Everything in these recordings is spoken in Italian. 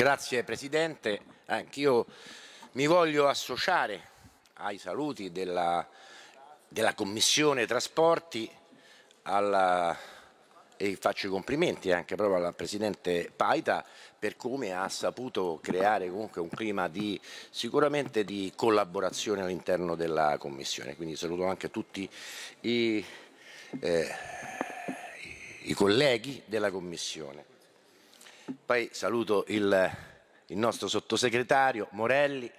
Grazie Presidente, anch'io mi voglio associare ai saluti della, della Commissione Trasporti alla, e faccio i complimenti anche proprio al Presidente Paita per come ha saputo creare comunque un clima di, sicuramente di collaborazione all'interno della Commissione. Quindi saluto anche tutti i, eh, i colleghi della Commissione. Poi saluto il, il nostro sottosegretario Morelli,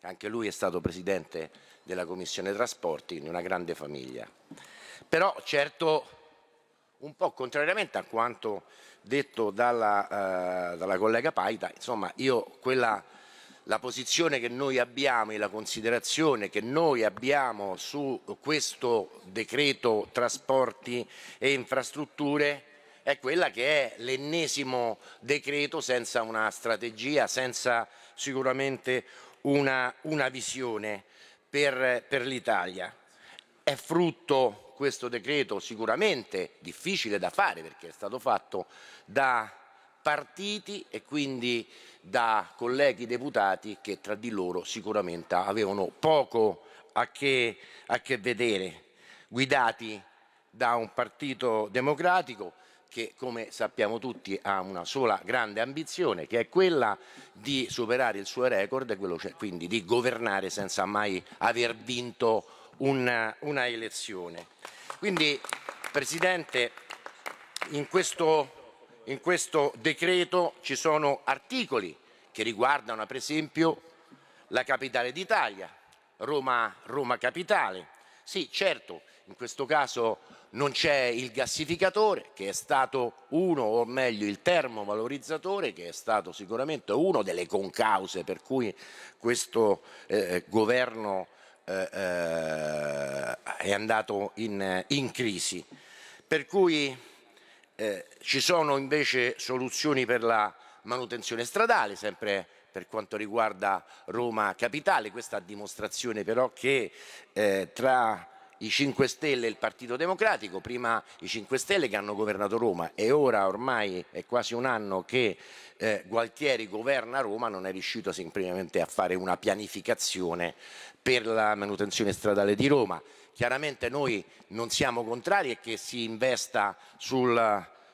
anche lui è stato presidente della Commissione Trasporti, in una grande famiglia. Però certo, un po' contrariamente a quanto detto dalla, eh, dalla collega Paita, insomma io quella, la posizione che noi abbiamo e la considerazione che noi abbiamo su questo decreto trasporti e infrastrutture è quella che è l'ennesimo decreto senza una strategia, senza sicuramente una, una visione per, per l'Italia. È frutto questo decreto sicuramente difficile da fare perché è stato fatto da partiti e quindi da colleghi deputati che tra di loro sicuramente avevano poco a che, a che vedere, guidati da un partito democratico che come sappiamo tutti ha una sola grande ambizione che è quella di superare il suo record, quello cioè quindi di governare senza mai aver vinto una, una elezione. Quindi Presidente, in questo, in questo decreto ci sono articoli che riguardano per esempio la capitale d'Italia, Roma, Roma Capitale. Sì, certo, in questo caso non c'è il gassificatore che è stato uno, o meglio il termovalorizzatore che è stato sicuramente uno delle concause per cui questo eh, governo eh, eh, è andato in, in, crisi. Per cui eh, ci sono invece soluzioni per la manutenzione stradale, sempre per quanto riguarda Roma Capitale, questa dimostrazione però che eh, tra i 5 Stelle e il Partito Democratico, prima i 5 Stelle che hanno governato Roma e ora ormai è quasi un anno che eh, Gualtieri governa Roma, non è riuscito semplicemente a fare una pianificazione per la manutenzione stradale di Roma. Chiaramente noi non siamo contrari e che si investa sul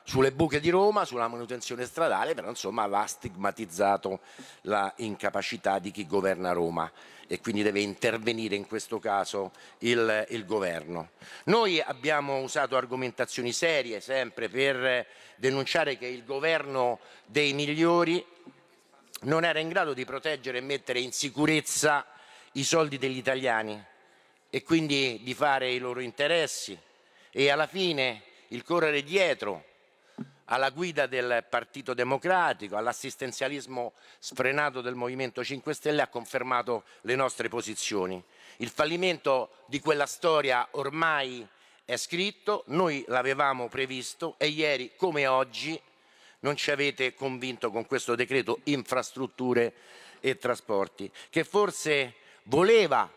sulle buche di Roma, sulla manutenzione stradale, però insomma va stigmatizzato la incapacità di chi governa Roma e quindi deve intervenire in questo caso il, il governo. Noi abbiamo usato argomentazioni serie sempre per denunciare che il governo dei migliori non era in grado di proteggere e mettere in sicurezza i soldi degli italiani e quindi di fare i loro interessi e alla fine il correre dietro alla guida del Partito Democratico, all'assistenzialismo sfrenato del Movimento 5 Stelle, ha confermato le nostre posizioni. Il fallimento di quella storia ormai è scritto, noi l'avevamo previsto e ieri come oggi non ci avete convinto con questo decreto infrastrutture e trasporti, che forse voleva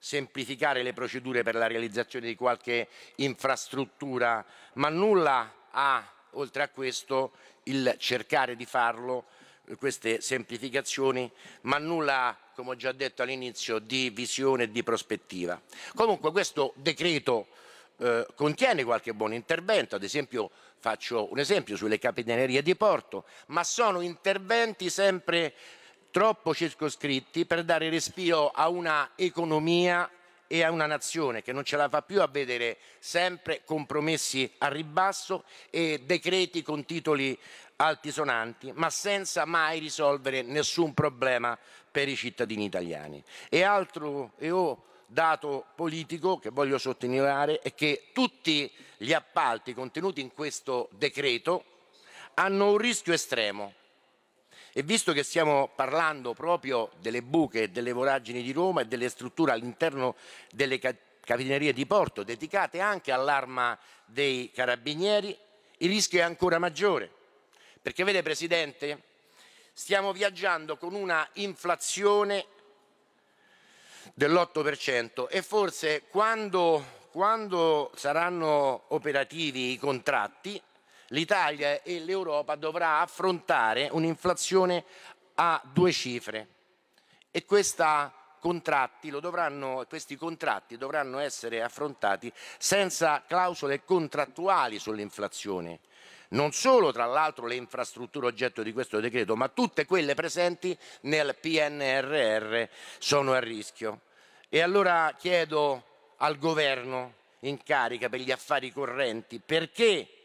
semplificare le procedure per la realizzazione di qualche infrastruttura, ma nulla ha oltre a questo il cercare di farlo eh, queste semplificazioni, ma nulla, come ho già detto all'inizio, di visione e di prospettiva. Comunque questo decreto eh, contiene qualche buon intervento, ad esempio faccio un esempio sulle capitanerie di porto, ma sono interventi sempre troppo circoscritti per dare respiro a una economia e a una nazione che non ce la fa più a vedere sempre compromessi a ribasso e decreti con titoli altisonanti, ma senza mai risolvere nessun problema per i cittadini italiani. E altro e ho dato politico che voglio sottolineare è che tutti gli appalti contenuti in questo decreto hanno un rischio estremo e visto che stiamo parlando proprio delle buche, delle voragini di Roma e delle strutture all'interno delle capitanerie di porto dedicate anche all'arma dei carabinieri, il rischio è ancora maggiore. Perché vede Presidente, stiamo viaggiando con una inflazione dell'8% e forse quando, quando saranno operativi i contratti l'Italia e l'Europa dovrà affrontare un'inflazione a due cifre e contratti dovranno, questi contratti dovranno essere affrontati senza clausole contrattuali sull'inflazione. Non solo, tra l'altro, le infrastrutture oggetto di questo decreto, ma tutte quelle presenti nel PNRR sono a rischio. E allora chiedo al governo in carica per gli affari correnti perché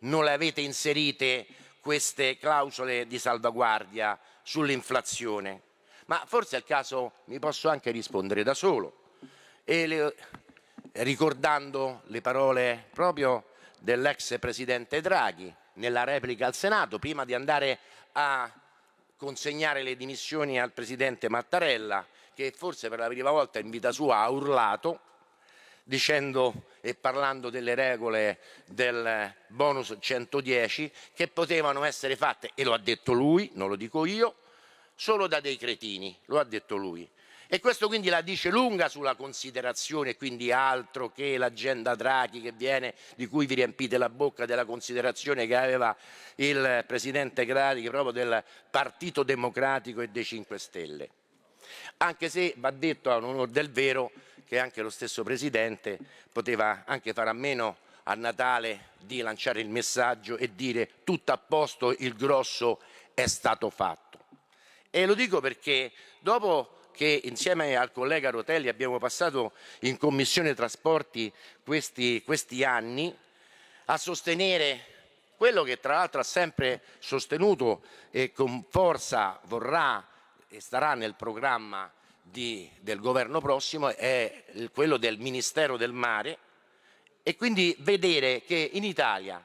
non le avete inserite queste clausole di salvaguardia sull'inflazione? Ma forse è il caso, mi posso anche rispondere da solo, le, ricordando le parole proprio dell'ex Presidente Draghi nella replica al Senato, prima di andare a consegnare le dimissioni al Presidente Mattarella, che forse per la prima volta in vita sua ha urlato dicendo e parlando delle regole del bonus 110 che potevano essere fatte, e lo ha detto lui, non lo dico io, solo da dei cretini, lo ha detto lui. E questo quindi la dice lunga sulla considerazione, quindi altro che l'agenda Draghi che viene, di cui vi riempite la bocca della considerazione che aveva il presidente Draghi proprio del Partito Democratico e dei 5 Stelle. Anche se va detto a onore del vero che anche lo stesso Presidente poteva anche fare a meno a Natale di lanciare il messaggio e dire tutto a posto, il grosso è stato fatto. E lo dico perché dopo che insieme al collega Rotelli abbiamo passato in Commissione Trasporti questi, questi anni a sostenere quello che tra l'altro ha sempre sostenuto e con forza vorrà e starà nel programma di, del governo prossimo è quello del Ministero del Mare e quindi vedere che in Italia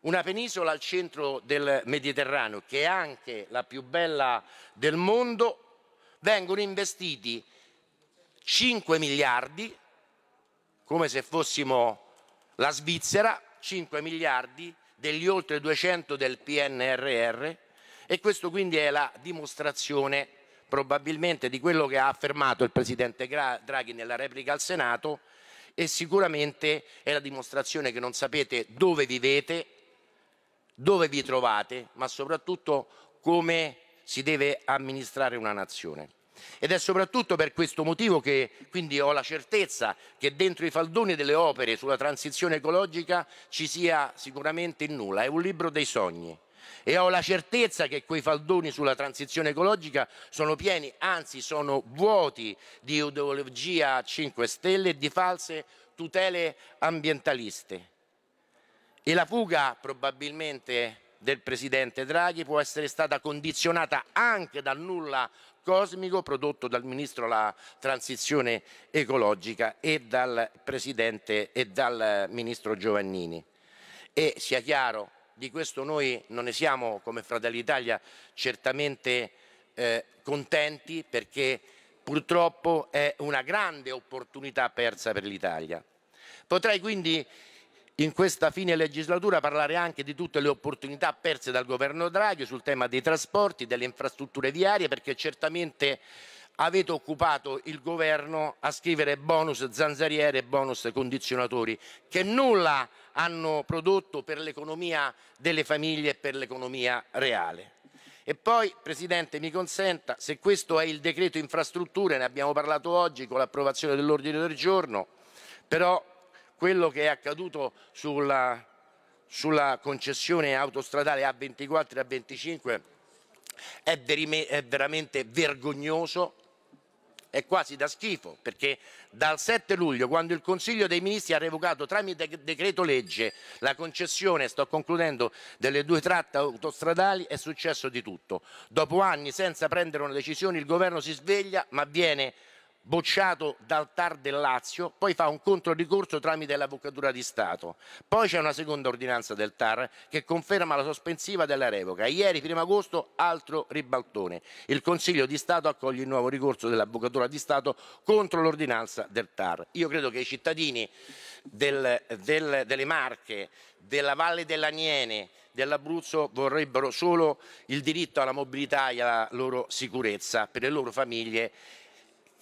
una penisola al centro del Mediterraneo, che è anche la più bella del mondo, vengono investiti 5 miliardi, come se fossimo la Svizzera, 5 miliardi degli oltre 200 del PNRR e questo quindi è la dimostrazione probabilmente di quello che ha affermato il Presidente Draghi nella replica al Senato e sicuramente è la dimostrazione che non sapete dove vivete, dove vi trovate, ma soprattutto come si deve amministrare una nazione. Ed è soprattutto per questo motivo che quindi ho la certezza che dentro i faldoni delle opere sulla transizione ecologica ci sia sicuramente il nulla, è un libro dei sogni e ho la certezza che quei faldoni sulla transizione ecologica sono pieni, anzi sono vuoti di ideologia 5 Stelle e di false tutele ambientaliste. E la fuga probabilmente del presidente Draghi può essere stata condizionata anche dal nulla cosmico prodotto dal ministro della transizione ecologica e dal presidente e dal ministro Giovannini. E sia chiaro, di questo noi non ne siamo come Fratelli d'Italia certamente eh, contenti perché purtroppo è una grande opportunità persa per l'Italia. Potrei quindi in questa fine legislatura parlare anche di tutte le opportunità perse dal governo Draghi sul tema dei trasporti, delle infrastrutture viarie, perché certamente avete occupato il governo a scrivere bonus zanzariere e bonus condizionatori che nulla hanno prodotto per l'economia delle famiglie e per l'economia reale. E poi, Presidente, mi consenta, se questo è il decreto infrastrutture, ne abbiamo parlato oggi con l'approvazione dell'ordine del giorno, però quello che è accaduto sulla, sulla concessione autostradale A24 e A25 è, veramente vergognoso è quasi da schifo perché dal 7 luglio, quando il Consiglio dei Ministri ha revocato tramite decreto legge la concessione, sto concludendo, delle due tratte autostradali, è successo di tutto. Dopo anni senza prendere una decisione, il governo si sveglia ma viene bocciato dal TAR del Lazio, poi fa un controricorso tramite l'Avvocatura di Stato. Poi c'è una seconda ordinanza del TAR che conferma la sospensiva della revoca. Ieri, 1 agosto, altro ribaltone. Il Consiglio di Stato accoglie il nuovo ricorso dell'Avvocatura di Stato contro l'ordinanza del TAR. Io credo che i cittadini del, del, delle Marche, della Valle dell'Aniene, dell'Abruzzo vorrebbero solo il diritto alla mobilità e alla loro sicurezza per le loro famiglie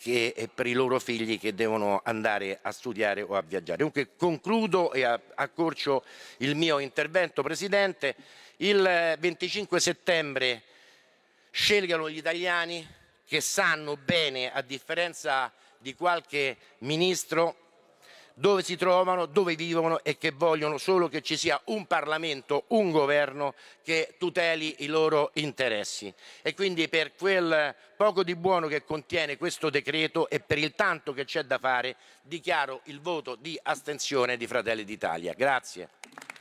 che per i loro figli che devono andare a studiare o a viaggiare. Dunque concludo e accorcio il mio intervento, Presidente. Il 25 eh, settembre scelgano gli italiani che sanno bene, a differenza di qualche ministro, dove si trovano, dove vivono e che vogliono solo che ci sia un Parlamento, un governo che tuteli i loro interessi. E quindi per quel poco di buono che contiene questo decreto e per il tanto che c'è da fare, dichiaro il voto di astensione di Fratelli d'Italia. Grazie.